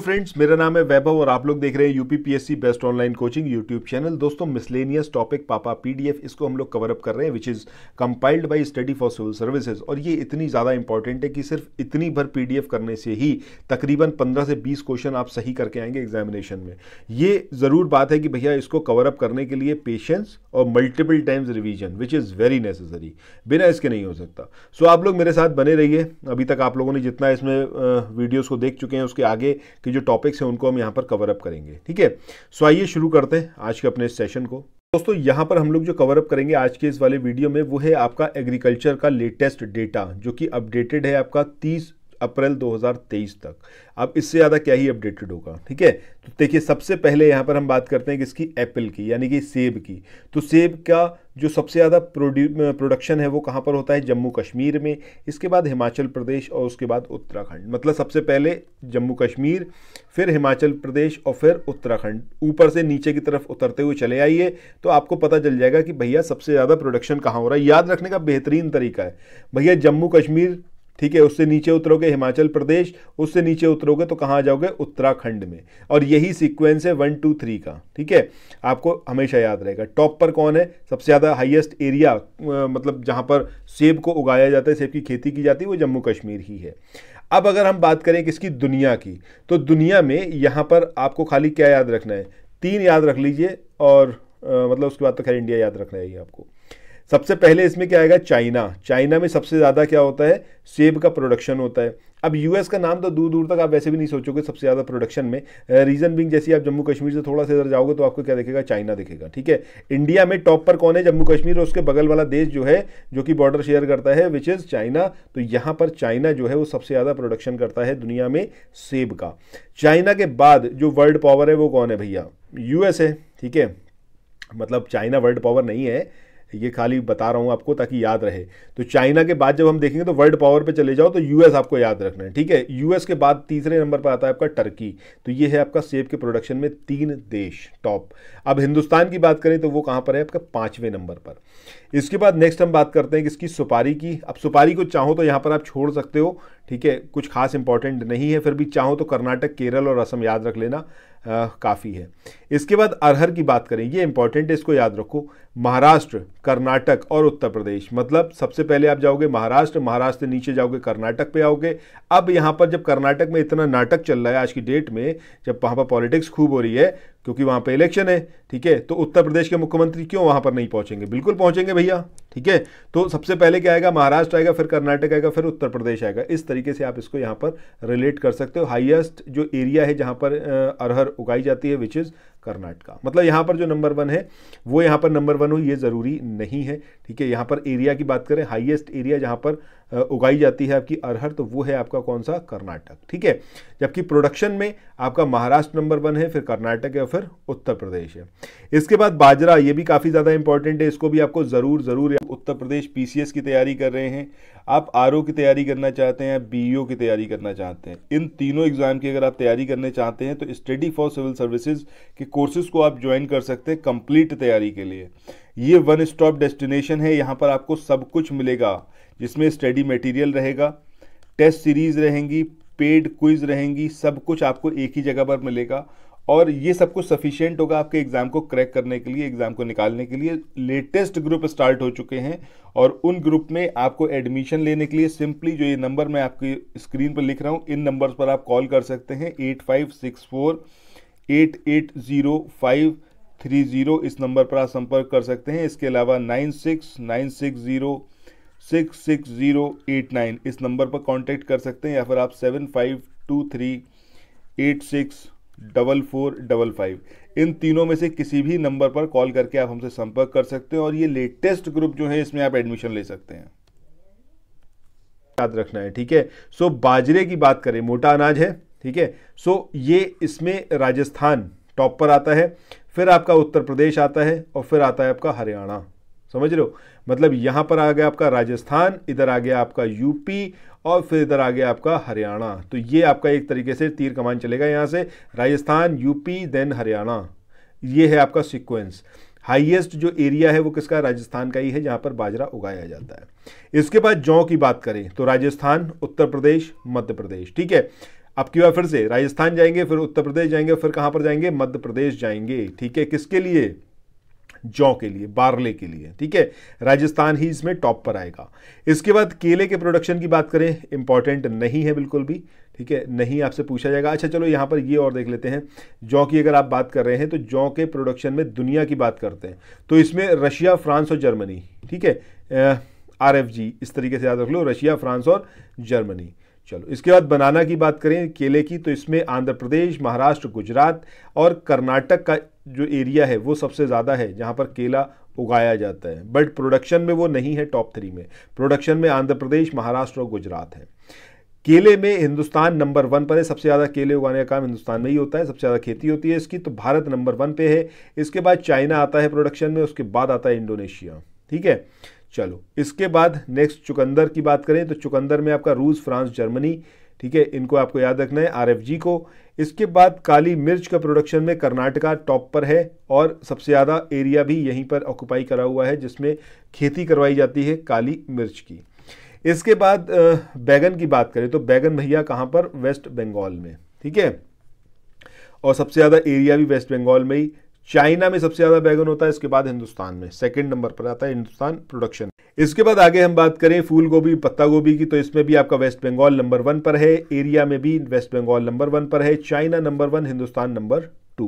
friends मेरा नाम है वैभव और आप लोग देख रहे हैं UPPSC best online coaching YouTube channel दोस्तों मिसलेनियस टॉपिक पापा पीडीएफ इसको हम लोग कवर अप कर रहे हैं which is compiled by Study for Civil Services और ये इतनी ज़्यादा इंपॉर्टेंट है कि सिर्फ इतनी भर पीडीएफ करने से ही तकरीबन पंद्रह से बीस क्वेश्चन आप सही करके आएंगे एग्जामिनेशन में ये ज़रूर बात है कि भैया इसको कवर अप करने के लिए पेशेंस और multiple times revision which is very necessary बिना इसके नहीं हो सकता सो आप लोग मेरे साथ बने रहिए अभी तक आप लोगों ने जितना इसमें वीडियोज़ को देख चुके हैं उसके आगे कि जो टॉपिक्स हैं उनको हम यहाँ पर कवर अप करेंगे ठीक है सो आइए शुरू करते हैं आज के अपने सेशन को दोस्तों यहाँ पर हम लोग जो कवर अप करेंगे आज के इस वाले वीडियो में वो है आपका एग्रीकल्चर का लेटेस्ट डेटा जो कि अपडेटेड है आपका अप्रैल 2023 तक अब इससे ज़्यादा क्या ही अपडेटेड होगा ठीक है तो देखिए सबसे पहले यहाँ पर हम बात करते हैं किसकी एप्पल की यानी कि सेब की तो सेब का जो सबसे ज़्यादा प्रोडक्शन है वो कहाँ पर होता है जम्मू कश्मीर में इसके बाद हिमाचल प्रदेश और उसके बाद उत्तराखंड मतलब सबसे पहले जम्मू कश्मीर फिर हिमाचल प्रदेश और फिर उत्तराखंड ऊपर से नीचे की तरफ उतरते हुए चले आइए तो आपको पता चल जाएगा कि भैया सबसे ज़्यादा प्रोडक्शन कहाँ हो रहा है याद रखने का बेहतरीन तरीका है भैया जम्मू कश्मीर ठीक है उससे नीचे उतरोगे हिमाचल प्रदेश उससे नीचे उतरोगे तो कहाँ जाओगे उत्तराखंड में और यही सीक्वेंस है वन टू थ्री का ठीक है आपको हमेशा याद रहेगा टॉप पर कौन है सबसे ज़्यादा हाईएस्ट एरिया मतलब जहाँ पर सेब को उगाया जाता है सेब की खेती की जाती है वो जम्मू कश्मीर ही है अब अगर हम बात करें किसकी दुनिया की तो दुनिया में यहाँ पर आपको खाली क्या याद रखना है तीन याद रख लीजिए और आ, मतलब उसके बाद तो खैर इंडिया याद रखना है आपको सबसे पहले इसमें क्या आएगा चाइना चाइना में सबसे ज़्यादा क्या होता है सेब का प्रोडक्शन होता है अब यूएस का नाम तो दूर दूर तक आप वैसे भी नहीं सोचोगे सबसे ज़्यादा प्रोडक्शन में रीज़न बिंग जैसे आप जम्मू कश्मीर से थोड़ा सा इधर जाओगे तो आपको क्या दिखेगा चाइना दिखेगा ठीक है इंडिया में टॉप पर कौन है जम्मू कश्मीर और उसके बगल वाला देश जो है जो कि बॉर्डर शेयर करता है विच इज़ चाइना तो यहाँ पर चाइना जो है वो सबसे ज़्यादा प्रोडक्शन करता है दुनिया में सेब का चाइना के बाद जो वर्ल्ड पावर है वो कौन है भैया यूएस है ठीक है मतलब चाइना वर्ल्ड पावर नहीं है ये खाली बता रहा हूँ आपको ताकि याद रहे तो चाइना के बाद जब हम देखेंगे तो वर्ल्ड पावर पे चले जाओ तो यूएस आपको याद रखना है ठीक है यूएस के बाद तीसरे नंबर पर आता है आपका टर्की तो ये है आपका सेब के प्रोडक्शन में तीन देश टॉप अब हिंदुस्तान की बात करें तो वो कहाँ पर है आपका पाँचवें नंबर पर इसके बाद नेक्स्ट हम बात करते हैं कि इसकी सुपारी की अब सुपारी को चाहो तो यहाँ पर आप छोड़ सकते हो ठीक है कुछ खास इंपॉर्टेंट नहीं है फिर भी चाहो तो कर्नाटक केरल और असम याद रख लेना काफ़ी है इसके बाद अरहर की बात करें ये इंपॉर्टेंट है इसको याद रखो महाराष्ट्र कर्नाटक और उत्तर प्रदेश मतलब सबसे पहले आप जाओगे महाराष्ट्र महाराष्ट्र नीचे जाओगे कर्नाटक पे आओगे अब यहाँ पर जब कर्नाटक में इतना नाटक चल रहा है आज की डेट में जब वहाँ पर पॉलिटिक्स खूब हो रही है क्योंकि वहां पे इलेक्शन है ठीक है तो उत्तर प्रदेश के मुख्यमंत्री क्यों वहाँ पर नहीं पहुंचेंगे बिल्कुल पहुंचेंगे भैया ठीक है तो सबसे पहले क्या आएगा महाराष्ट्र आएगा फिर कर्नाटक आएगा फिर उत्तर प्रदेश आएगा इस तरीके से आप इसको यहाँ पर रिलेट कर सकते हो हाईएस्ट जो एरिया है जहाँ पर अरहर उगाई जाती है विच इज़ कर्नाटका मतलब यहाँ पर जो नंबर वन है वो यहाँ पर नंबर वन हो ये ज़रूरी नहीं है ठीक है यहाँ पर एरिया की बात करें हाईएस्ट एरिया जहाँ पर उगाई जाती है आपकी अरहर तो वो है आपका कौन सा कर्नाटक ठीक है जबकि प्रोडक्शन में आपका महाराष्ट्र नंबर वन है फिर कर्नाटक है और फिर उत्तर प्रदेश है इसके बाद बाजरा ये भी काफ़ी ज़्यादा इंपॉर्टेंट है इसको भी आपको ज़रूर ज़रूर उत्तर प्रदेश पी की तैयारी कर रहे हैं आप आर की तैयारी करना चाहते हैं बी e की तैयारी करना चाहते हैं इन तीनों एग्ज़ाम की अगर आप तैयारी करने चाहते हैं तो स्टडी फॉर सिविल सर्विसेज के कोर्सेज को आप ज्वाइन कर सकते हैं कंप्लीट तैयारी के लिए ये वन स्टॉप डेस्टिनेशन है यहाँ पर आपको सब कुछ मिलेगा जिसमें स्टडी मटेरियल रहेगा टेस्ट सीरीज रहेंगी पेड क्विज रहेंगी सब कुछ आपको एक ही जगह पर मिलेगा और ये सब कुछ सफिशियंट होगा आपके एग्ज़ाम को क्रैक करने के लिए एग्ज़ाम को निकालने के लिए लेटेस्ट ग्रुप स्टार्ट हो चुके हैं और उन ग्रुप में आपको एडमिशन लेने के लिए सिंपली जो ये नंबर मैं आपकी स्क्रीन पर लिख रहा हूँ इन नंबर्स पर आप कॉल कर सकते हैं eight five six four eight eight zero five three zero इस नंबर पर आप संपर्क कर सकते हैं इसके अलावा nine six nine six zero six six zero eight nine इस नंबर पर कांटेक्ट कर सकते हैं या फिर आप seven five two three eight six double four double five इन तीनों में से किसी भी नंबर पर कॉल करके आप हमसे संपर्क कर सकते हैं और ये लेटेस्ट ग्रुप जो है इसमें आप एडमिशन ले सकते हैं याद रखना है ठीक है सो बाजरे की बात करें मोटा अनाज है ठीक है सो ये इसमें राजस्थान टॉप पर आता है फिर आपका उत्तर प्रदेश आता है और फिर आता है आपका हरियाणा समझ रहे हो मतलब यहाँ पर आ गया आपका राजस्थान इधर आ गया आपका यूपी और फिर इधर आ गया आपका हरियाणा तो ये आपका एक तरीके से तीर कमान चलेगा यहाँ से राजस्थान यूपी देन हरियाणा ये है आपका सीक्वेंस हाईएस्ट जो एरिया है वो किसका राजस्थान का ही है जहाँ पर बाजरा उगाया जाता है इसके बाद जौ की बात करें तो राजस्थान उत्तर प्रदेश मध्य प्रदेश ठीक है अब क्यों है फिर से राजस्थान जाएंगे फिर उत्तर प्रदेश जाएंगे फिर कहाँ पर जाएंगे मध्य प्रदेश जाएंगे ठीक है किसके लिए जौ के लिए बारले के लिए ठीक है राजस्थान ही इसमें टॉप पर आएगा इसके बाद केले के प्रोडक्शन की बात करें इंपॉर्टेंट नहीं है बिल्कुल भी ठीक है नहीं आपसे पूछा जाएगा अच्छा चलो यहाँ पर ये और देख लेते हैं जौ की अगर आप बात कर रहे हैं तो जौ के प्रोडक्शन में दुनिया की बात करते हैं तो इसमें रशिया फ्रांस और जर्मनी ठीक है आर इस तरीके से याद रख लो रशिया फ्रांस और जर्मनी चलो इसके बाद बनाना की बात करें केले की तो इसमें आंध्र प्रदेश महाराष्ट्र गुजरात और कर्नाटक का जो एरिया है वो सबसे ज़्यादा है जहाँ पर केला उगाया जाता है बट प्रोडक्शन में वो नहीं है टॉप थ्री में प्रोडक्शन में आंध्र प्रदेश महाराष्ट्र और गुजरात है केले में हिंदुस्तान नंबर वन पर है सबसे ज़्यादा केले उगाने का काम हिंदुस्तान में ही होता है सबसे ज़्यादा खेती होती है इसकी तो भारत नंबर वन पे है इसके बाद चाइना आता है प्रोडक्शन में उसके बाद आता है इंडोनेशिया ठीक है चलो इसके बाद नेक्स्ट चुकंदर की बात करें तो चुकंदर में आपका रूस फ्रांस जर्मनी ठीक है इनको आपको याद रखना है आरएफजी को इसके बाद काली मिर्च का प्रोडक्शन में कर्नाटका टॉप पर है और सबसे ज़्यादा एरिया भी यहीं पर ऑक्यूपाई करा हुआ है जिसमें खेती करवाई जाती है काली मिर्च की इसके बाद बैगन की बात करें तो बैगन भैया कहाँ पर वेस्ट बंगाल में ठीक है और सबसे ज़्यादा एरिया भी वेस्ट बंगाल में ही चाइना में सबसे ज़्यादा बैगन होता है इसके बाद हिंदुस्तान में सेकंड नंबर पर आता है हिंदुस्तान प्रोडक्शन इसके बाद आगे हम बात करें फूल गोभी पत्ता गोभी की तो इसमें भी आपका वेस्ट बंगाल नंबर वन पर है एरिया में भी वेस्ट बंगाल नंबर वन पर है China number one Hindustan number two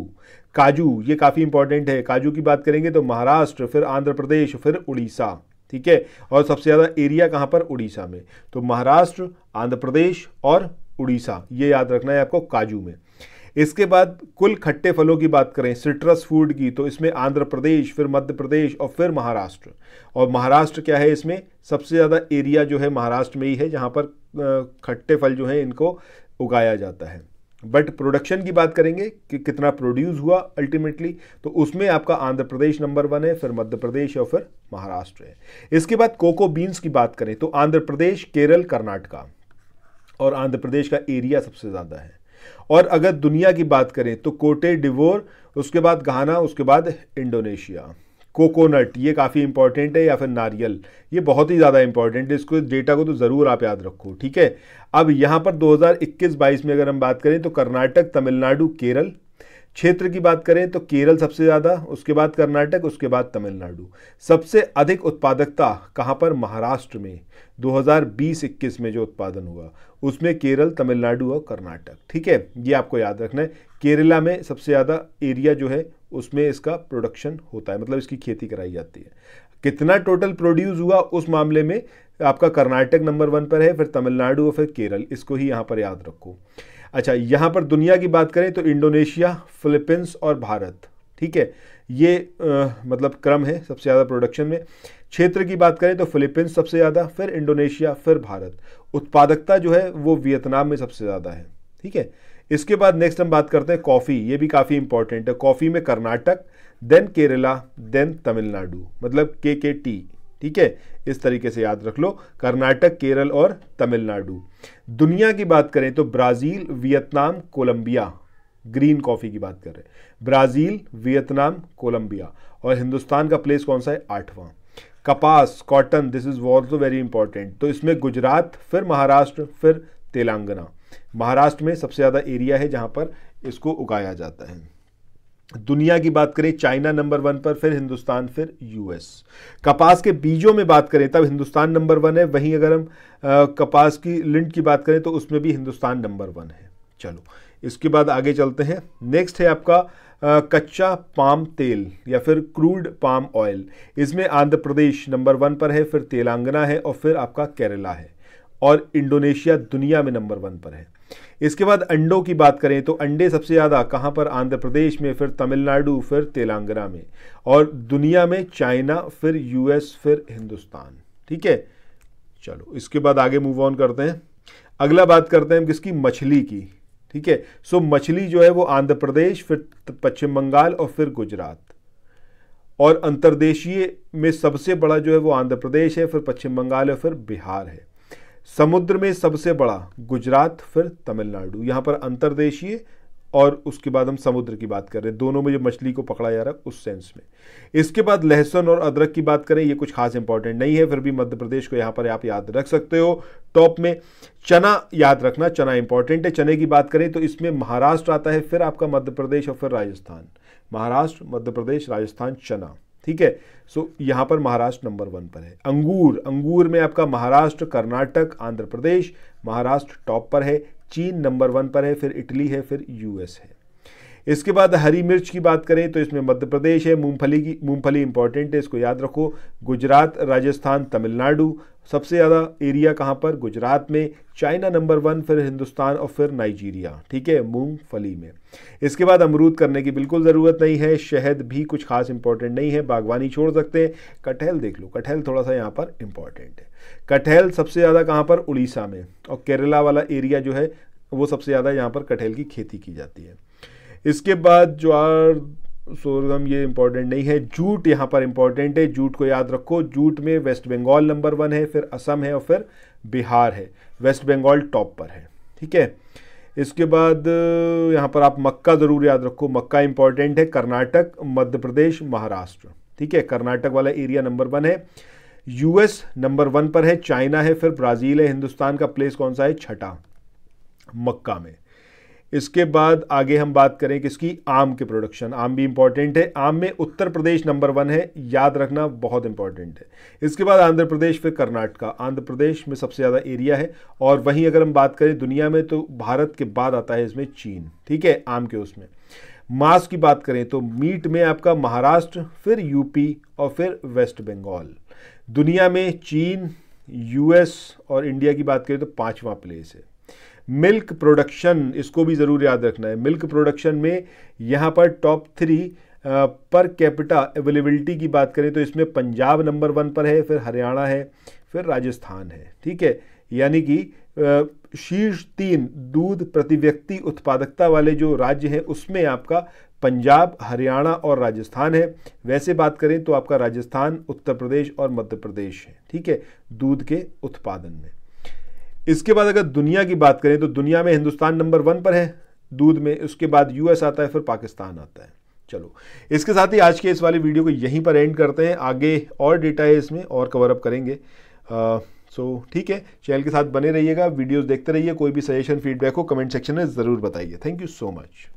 काजू ये काफ़ी इंपॉर्टेंट है काजू की बात करेंगे तो महाराष्ट्र फिर आंध्र प्रदेश फिर उड़ीसा ठीक है और सबसे ज़्यादा एरिया कहाँ पर उड़ीसा में तो महाराष्ट्र आंध्र प्रदेश और उड़ीसा ये याद रखना है आपको काजू में इसके बाद कुल खट्टे फलों की बात करें सिट्रस फूड की तो इसमें आंध्र प्रदेश फिर मध्य प्रदेश और फिर महाराष्ट्र और महाराष्ट्र क्या है इसमें सबसे ज़्यादा एरिया जो है महाराष्ट्र में ही है जहाँ पर खट्टे फल जो है इनको उगाया जाता है बट प्रोडक्शन की बात करेंगे कि कितना प्रोड्यूस हुआ अल्टीमेटली तो उसमें आपका आंध्र प्रदेश नंबर वन है फिर मध्य प्रदेश और फिर महाराष्ट्र है इसके बाद कोको बीन्स की बात करें तो आंध्र प्रदेश केरल कर्नाटका और आंध्र प्रदेश का एरिया सबसे ज़्यादा है और अगर दुनिया की बात करें तो कोटे डिवोर उसके बाद घाना उसके बाद इंडोनेशिया कोकोनट ये काफ़ी इंपॉर्टेंट है या फिर नारियल ये बहुत ही ज़्यादा इंपॉर्टेंट है इसको डेटा को तो ज़रूर आप याद रखो ठीक है अब यहाँ पर 2021-22 में अगर हम बात करें तो कर्नाटक तमिलनाडु केरल क्षेत्र की बात करें तो केरल सबसे ज़्यादा उसके बाद कर्नाटक उसके बाद तमिलनाडु सबसे अधिक उत्पादकता कहाँ पर महाराष्ट्र में 2020-21 में जो उत्पादन हुआ उसमें केरल तमिलनाडु और कर्नाटक ठीक है ये आपको याद रखना है केरला में सबसे ज़्यादा एरिया जो है उसमें इसका प्रोडक्शन होता है मतलब इसकी खेती कराई जाती है कितना टोटल प्रोड्यूस हुआ उस मामले में आपका कर्नाटक नंबर वन पर है फिर तमिलनाडु और फिर केरल इसको ही यहाँ पर याद रखो अच्छा यहाँ पर दुनिया की बात करें तो इंडोनेशिया फिलीपींस और भारत ठीक है ये आ, मतलब क्रम है सबसे ज़्यादा प्रोडक्शन में क्षेत्र की बात करें तो फिलीपींस सबसे ज़्यादा फिर इंडोनेशिया फिर भारत उत्पादकता जो है वो वियतनाम में सबसे ज़्यादा है ठीक है इसके बाद नेक्स्ट हम बात करते हैं कॉफ़ी ये भी काफ़ी इंपॉर्टेंट है कॉफ़ी में कर्नाटक देन केरला देन तमिलनाडु मतलब के के टी ठीक है इस तरीके से याद रख लो कर्नाटक केरल और तमिलनाडु दुनिया की बात करें तो Brazil Vietnam Colombia green coffee की बात कर रहे हैं ब्राज़ील वियतनाम कोलंबिया और हिंदुस्तान का प्लेस कौन सा है आठवां कपास cotton this is also very important तो इसमें गुजरात फिर महाराष्ट्र फिर तेलंगाना महाराष्ट्र में सबसे ज़्यादा एरिया है जहां पर इसको उगाया जाता है दुनिया की बात करें चाइना नंबर वन पर फिर हिंदुस्तान फिर यूएस कपास के बीजों में बात करें तब हिंदुस्तान नंबर वन है वहीं अगर हम आ, कपास की लिंट की बात करें तो उसमें भी हिंदुस्तान नंबर वन है चलो इसके बाद आगे चलते हैं नेक्स्ट है आपका आ, कच्चा पाम तेल या फिर क्रूड पाम ऑयल इसमें आंध्र प्रदेश नंबर वन पर है फिर तेलंगाना है और फिर आपका केरला है और इंडोनेशिया दुनिया में नंबर वन पर है इसके बाद अंडों की बात करें तो अंडे सबसे ज़्यादा कहाँ पर आंध्र प्रदेश में फिर तमिलनाडु फिर तेलंगाना में और दुनिया में चाइना फिर यूएस फिर हिंदुस्तान ठीक है चलो इसके बाद आगे मूव ऑन करते हैं अगला बात करते हैं हम किसकी मछली की ठीक है सो मछली जो है वो आंध्र प्रदेश फिर पश्चिम बंगाल और फिर गुजरात और अंतर्देशीय में सबसे बड़ा जो है वो आंध्र प्रदेश है फिर पश्चिम बंगाल और फिर बिहार है समुद्र में सबसे बड़ा गुजरात फिर तमिलनाडु यहाँ पर अंतर्देशीय और उसके बाद हम समुद्र की बात कर रहे हैं दोनों में जो मछली को पकड़ा जा रहा है उस सेंस में इसके बाद लहसुन और अदरक की बात करें ये कुछ खास इंपॉर्टेंट नहीं है फिर भी मध्य प्रदेश को यहाँ पर आप याद रख सकते हो टॉप में चना याद रखना चना इंपॉर्टेंट है चने की बात करें तो इसमें महाराष्ट्र आता है फिर आपका मध्य प्रदेश और फिर राजस्थान महाराष्ट्र मध्य प्रदेश राजस्थान चना ठीक है सो यहाँ पर महाराष्ट्र नंबर वन पर है अंगूर अंगूर में आपका महाराष्ट्र कर्नाटक आंध्र प्रदेश महाराष्ट्र टॉप पर है चीन नंबर वन पर है फिर इटली है फिर यूएस है इसके बाद हरी मिर्च की बात करें तो इसमें मध्य प्रदेश है मूंगफली की मूंगफली इंपॉर्टेंट है इसको याद रखो गुजरात राजस्थान तमिलनाडु सबसे ज़्यादा एरिया कहाँ पर गुजरात में चाइना नंबर वन फिर हिंदुस्तान और फिर नाइजीरिया ठीक है मूंगफली में इसके बाद अमरूद करने की बिल्कुल ज़रूरत नहीं है शहद भी कुछ खास इंपॉर्टेंट नहीं है बागवानी छोड़ सकते हैं कटहल देख लो कटहल थोड़ा सा यहाँ पर इंपॉर्टेंट है कटहल सबसे ज़्यादा कहाँ पर उड़ीसा में और केरला वाला एरिया जो है वो सबसे ज़्यादा यहाँ पर कटहल की खेती की जाती है इसके बाद ज्वार सोरगम ये इंपॉर्टेंट नहीं है जूट यहाँ पर इंपॉर्टेंट है जूट को याद रखो जूट में वेस्ट बंगाल नंबर वन है फिर असम है और फिर बिहार है वेस्ट बंगाल टॉप पर है ठीक है इसके बाद यहाँ पर आप मक्का ज़रूर याद रखो मक्का इंपॉर्टेंट है कर्नाटक मध्य प्रदेश महाराष्ट्र ठीक है कर्नाटक वाला एरिया नंबर वन है यूएस नंबर वन पर है चाइना है फिर ब्राज़ील है हिंदुस्तान का प्लेस कौन सा है छठा मक्का में इसके बाद आगे हम बात करें कि इसकी आम के प्रोडक्शन आम भी इम्पॉर्टेंट है आम में उत्तर प्रदेश नंबर वन है याद रखना बहुत इंपॉर्टेंट है इसके बाद आंध्र प्रदेश फिर कर्नाटका आंध्र प्रदेश में सबसे ज़्यादा एरिया है और वहीं अगर हम बात करें दुनिया में तो भारत के बाद आता है इसमें चीन ठीक है आम के उसमें मांस की बात करें तो मीट में आपका महाराष्ट्र फिर यूपी और फिर वेस्ट बंगाल दुनिया में चीन यूएस और इंडिया की बात करें तो पाँचवा प्लेस है मिल्क प्रोडक्शन इसको भी ज़रूर याद रखना है मिल्क प्रोडक्शन में यहाँ पर top three per capita availability की बात करें तो इसमें पंजाब नंबर वन पर है फिर हरियाणा है फिर राजस्थान है ठीक है यानी कि शीर्ष तीन दूध प्रति व्यक्ति उत्पादकता वाले जो राज्य हैं उसमें आपका पंजाब हरियाणा और राजस्थान है वैसे बात करें तो आपका राजस्थान उत्तर प्रदेश और मध्य प्रदेश है ठीक है दूध के उत्पादन में इसके बाद अगर दुनिया की बात करें तो दुनिया में हिंदुस्तान नंबर वन पर है दूध में उसके बाद यूएस आता है फिर पाकिस्तान आता है चलो इसके साथ ही आज के इस वाले वीडियो को यहीं पर एंड करते हैं आगे और डेटा है इसमें और कवर अप करेंगे आ, सो ठीक है चैनल के साथ बने रहिएगा वीडियोस देखते रहिए कोई भी सजेशन फीडबैक हो कमेंट सेक्शन में ज़रूर बताइए थैंक यू सो मच